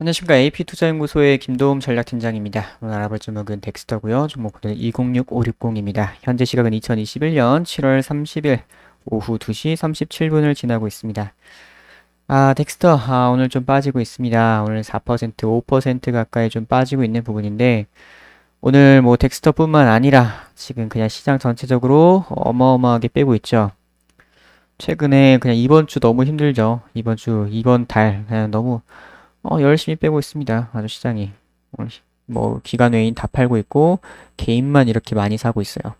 안녕하십니까 AP투자연구소의 김도움 전략팀장입니다. 오늘 알아볼 종목은 덱스터고요. 종목은 206560입니다. 현재 시각은 2021년 7월 30일 오후 2시 37분을 지나고 있습니다. 아 덱스터 아, 오늘 좀 빠지고 있습니다. 오늘 4% 5% 가까이 좀 빠지고 있는 부분인데 오늘 뭐 덱스터뿐만 아니라 지금 그냥 시장 전체적으로 어마어마하게 빼고 있죠. 최근에 그냥 이번 주 너무 힘들죠. 이번 주 이번 달 그냥 너무 어, 열심히 빼고 있습니다. 아주 시장이. 뭐, 기관 외인 다 팔고 있고, 개인만 이렇게 많이 사고 있어요.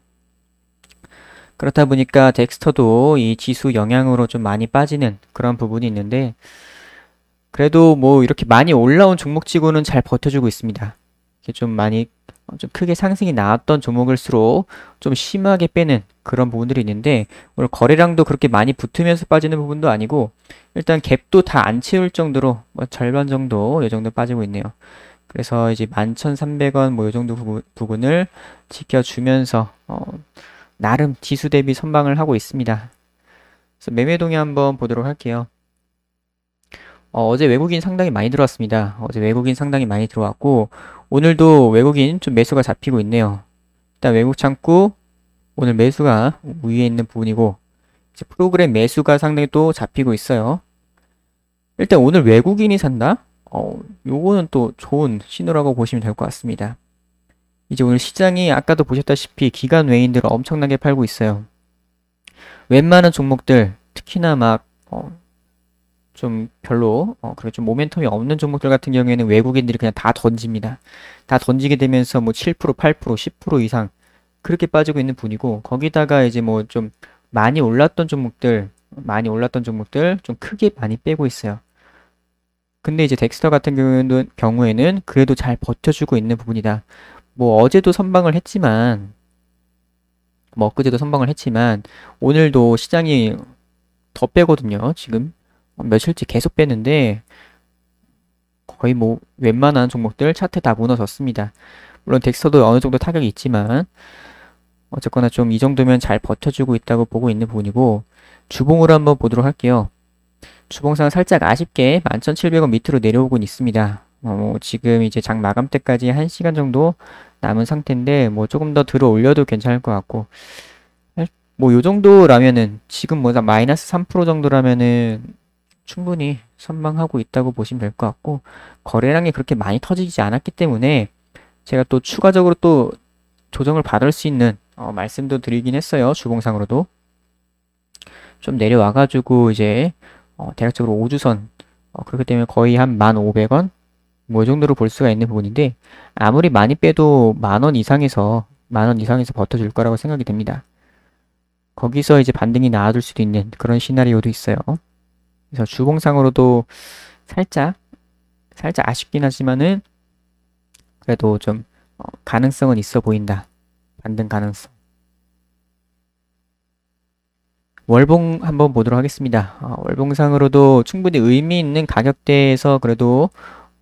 그렇다 보니까 덱스터도 이 지수 영향으로 좀 많이 빠지는 그런 부분이 있는데, 그래도 뭐 이렇게 많이 올라온 종목치고는 잘 버텨주고 있습니다. 이게 좀 많이 어, 좀 크게 상승이 나왔던 종목일수록 좀 심하게 빼는 그런 부분들이 있는데 오늘 거래량도 그렇게 많이 붙으면서 빠지는 부분도 아니고 일단 갭도 다 안 채울 정도로 뭐 절반 정도 이 정도 빠지고 있네요. 그래서 이제 11,300원 뭐이 정도 부분, 을 지켜주면서 어, 나름 지수 대비 선방을 하고 있습니다. 그래서 매매 동향 한번 보도록 할게요. 어, 제 외국인 상당히 많이 들어왔습니다. 어제 외국인 상당히 많이 들어왔고 오늘도 외국인 좀 매수가 잡히고 있네요. 일단 외국 창구 오늘 매수가 위에 있는 부분이고 이제 프로그램 매수가 상당히 또 잡히고 있어요. 일단 오늘 외국인이 산다? 어, 요거는 또 좋은 신호라고 보시면 될 것 같습니다. 이제 오늘 시장이 아까도 보셨다시피 기간 외인들을 엄청나게 팔고 있어요. 웬만한 종목들 특히나 막 어, 좀 별로 어, 그래 좀 모멘텀이 없는 종목들 같은 경우에는 외국인들이 그냥 다 던집니다. 다 던지게 되면서 뭐 7%, 8%, 10% 이상 그렇게 빠지고 있는 분이고 거기다가 이제 뭐 좀 많이 올랐던 종목들, 많이 올랐던 종목들 좀 크게 많이 빼고 있어요. 근데 이제 덱스터 같은 경우는 경우에는 그래도 잘 버텨주고 있는 부분이다. 뭐 어제도 선방을 했지만 뭐 엊그제도 선방을 했지만 오늘도 시장이 더 빼거든요. 지금 며칠째 계속 빼는데 거의 뭐 웬만한 종목들 차트 다 무너졌습니다. 물론 덱스터도 어느 정도 타격이 있지만 어쨌거나 좀 이 정도면 잘 버텨주고 있다고 보고 있는 부분이고 주봉으로 한번 보도록 할게요. 주봉상 살짝 아쉽게 11,700원 밑으로 내려오고 있습니다. 어, 뭐 지금 이제 장 마감 때까지 1시간 정도 남은 상태인데 뭐 조금 더 들어 올려도 괜찮을 것 같고 뭐 요 정도라면은 지금 뭐 마이너스 3% 정도라면은 충분히 선방하고 있다고 보시면 될 것 같고 거래량이 그렇게 많이 터지지 않았기 때문에 제가 또 추가적으로 또 조정을 받을 수 있는 어, 말씀도 드리긴 했어요. 주봉상으로도 좀 내려와가지고 이제 어, 대략적으로 5주선 어, 그렇기 때문에 거의 한 1,500원 뭐 정도로 볼 수가 있는 부분인데 아무리 많이 빼도 만원 이상에서 만원 이상에서 버텨줄 거라고 생각이 됩니다. 거기서 이제 반등이 나와줄 수도 있는 그런 시나리오도 있어요. 그래서 주봉상으로도 살짝 살짝 아쉽긴 하지만은 그래도 좀 어, 가능성은 있어 보인다. 반등 가능성. 월봉 한번 보도록 하겠습니다. 어, 월봉상으로도 충분히 의미 있는 가격대에서 그래도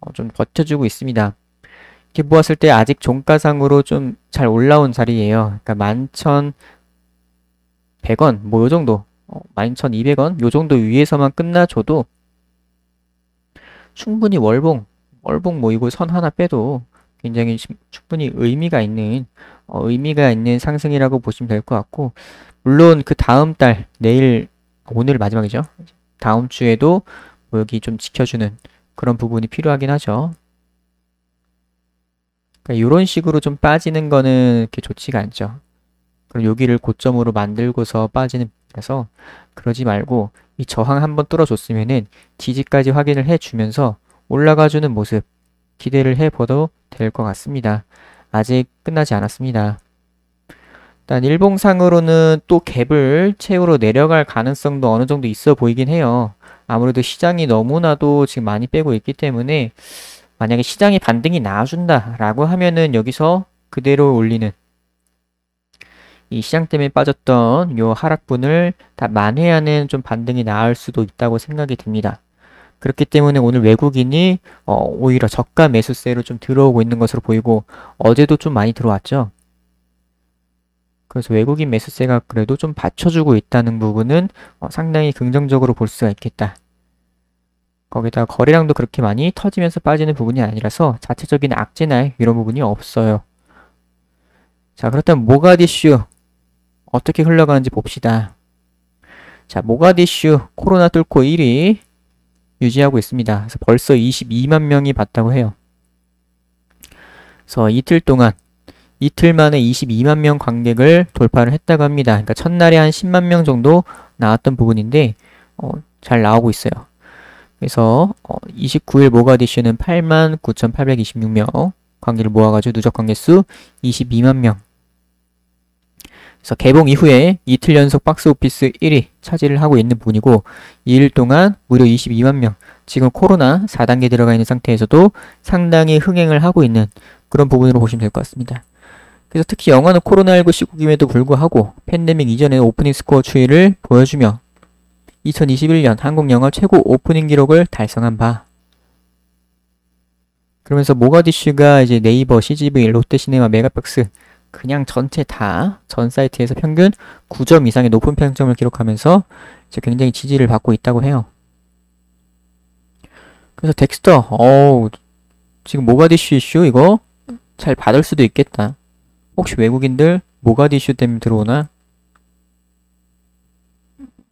어, 좀 버텨주고 있습니다. 이렇게 보았을 때 아직 종가상으로 좀 잘 올라온 자리예요. 그러니까 11,100원 뭐요 정도 1 2 2 0 0원요 정도 위에서만 끝나줘도 충분히 월봉, 월봉 모이고 뭐 선 하나 빼도 굉장히 충분히 의미가 있는 어, 의미가 있는 상승이라고 보시면 될 것 같고 물론 그 다음 달 내일 오늘 마지막이죠. 다음 주에도 뭐 여기 좀 지켜주는 그런 부분이 필요하긴 하죠. 그러니까 이런 식으로 좀 빠지는 거는 이렇게 좋지가 않죠. 그럼 여기를 고점으로 만들고서 빠지는 그래서 그러지 말고 이 저항 한번 뚫어줬으면은 지지까지 확인을 해주면서 올라가주는 모습 기대를 해봐도 될 것 같습니다. 아직 끝나지 않았습니다. 일단 일봉상으로는 또 갭을 채우러 내려갈 가능성도 어느 정도 있어 보이긴 해요. 아무래도 시장이 너무나도 지금 많이 빼고 있기 때문에 만약에 시장이 반등이 나와준다라고 하면은 여기서 그대로 올리는 이 시장 때문에 빠졌던 요 하락분을 다 만회하는 좀 반등이 나을 수도 있다고 생각이 듭니다. 그렇기 때문에 오늘 외국인이 어, 오히려 저가 매수세로 좀 들어오고 있는 것으로 보이고 어제도 좀 많이 들어왔죠. 그래서 외국인 매수세가 그래도 좀 받쳐주고 있다는 부분은 어, 상당히 긍정적으로 볼 수가 있겠다. 거기다 거래량도 그렇게 많이 터지면서 빠지는 부분이 아니라서 자체적인 악재나 이런 부분이 없어요. 자 그렇다면 모가디슈 어떻게 흘러가는지 봅시다. 자, 모가디슈 코로나 뚫고 1위 유지하고 있습니다. 그래서 벌써 22만 명이 봤다고 해요. 그래서 이틀 동안 이틀 만에 22만 명 관객을 돌파를 했다고 합니다. 그러니까 첫날에 한 10만 명 정도 나왔던 부분인데 어, 잘 나오고 있어요. 그래서 어, 29일 모가디슈는 8만 9,826명 관계를 모아가지고 누적 관객 수 22만 명 그래서 개봉 이후에 이틀 연속 박스 오피스 1위 차지를 하고 있는 분이고 2일 동안 무려 22만 명, 지금 코로나 4단계 들어가 있는 상태에서도 상당히 흥행을 하고 있는 그런 부분으로 보시면 될 것 같습니다. 그래서 특히 영화는 코로나19 시국임에도 불구하고 팬데믹 이전에 오프닝 스코어 추이를 보여주며 2021년 한국 영화 최고 오프닝 기록을 달성한 바 그러면서 모가디슈가 이제 네이버, CGV, 롯데시네마, 메가박스 그냥 전체 다 전 사이트에서 평균 9점 이상의 높은 평점을 기록하면서 이제 굉장히 지지를 받고 있다고 해요. 그래서 덱스터, 어우, 지금 모가디슈 이슈 이거 잘 받을 수도 있겠다. 혹시 외국인들 모가디슈 때문에 들어오나?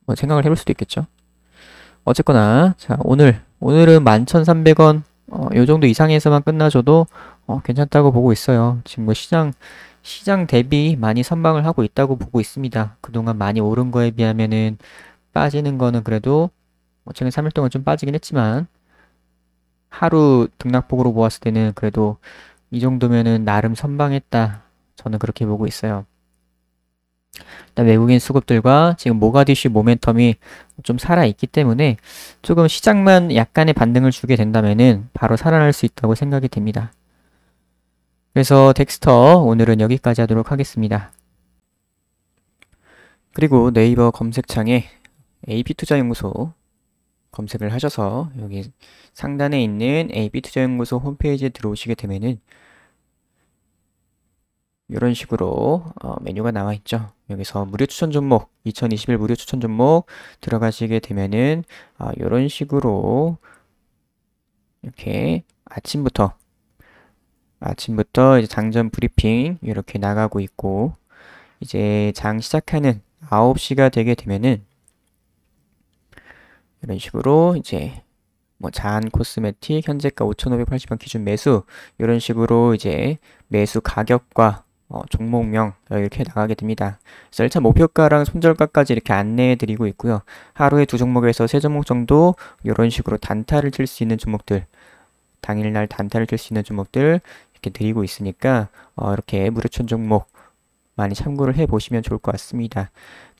뭐 생각을 해볼 수도 있겠죠. 어쨌거나, 자, 오늘, 오늘은 11,300원, 어, 요 정도 이상에서만 끝나줘도, 어, 괜찮다고 보고 있어요. 지금 뭐 시장, 시장 대비 많이 선방을 하고 있다고 보고 있습니다. 그동안 많이 오른 거에 비하면은 빠지는 거는 그래도 뭐 최근 3일 동안 좀 빠지긴 했지만 하루 등락폭으로 모았을 때는 그래도 이 정도면은 나름 선방했다. 저는 그렇게 보고 있어요. 일단 외국인 수급들과 지금 모가디슈 모멘텀이 좀 살아있기 때문에 조금 시장만 약간의 반등을 주게 된다면은 바로 살아날 수 있다고 생각이 됩니다. 그래서 덱스터 오늘은 여기까지 하도록 하겠습니다. 그리고 네이버 검색창에 AP투자연구소 검색을 하셔서 여기 상단에 있는 AP투자연구소 홈페이지에 들어오시게 되면은 이런 식으로 어, 메뉴가 나와 있죠. 여기서 무료 추천 종목, 2021 무료 추천 종목 들어가시게 되면은 어, 아, 이런 식으로 이렇게 아침부터 아침부터 이제 장전 브리핑 이렇게 나가고 있고 이제 장 시작하는 9시가 되게 되면은 이런 식으로 이제 뭐잔 코스메틱 현재가 5,580원 기준 매수 이런 식으로 이제 매수 가격과 어, 종목명 이렇게 나가게 됩니다. 그래서 1차 목표가랑 손절가까지 이렇게 안내해 드리고 있고요. 하루에 두 종목에서 세 종목 정도 이런 식으로 단타를 칠 수 있는 종목들 당일날 단타를 칠 수 있는 종목들 이렇게 드리고 있으니까 어, 이렇게 무료천 종목 많이 참고를 해 보시면 좋을 것 같습니다.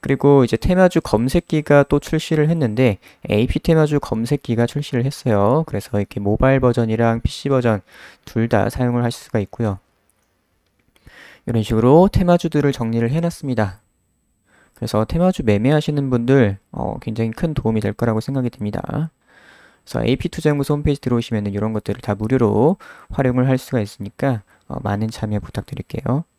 그리고 이제 테마주 검색기가 또 출시를 했는데 AP 테마주 검색기가 출시를 했어요. 그래서 이렇게 모바일 버전이랑 PC 버전 둘 다 사용을 할 수가 있고요. 이런 식으로 테마주들을 정리를 해놨습니다. 그래서 테마주 매매하시는 분들 어, 굉장히 큰 도움이 될 거라고 생각이 됩니다 그래서 AP투자연구소 홈페이지 들어오시면 이런 것들을 다 무료로 활용을 할 수가 있으니까 어, 많은 참여 부탁드릴게요.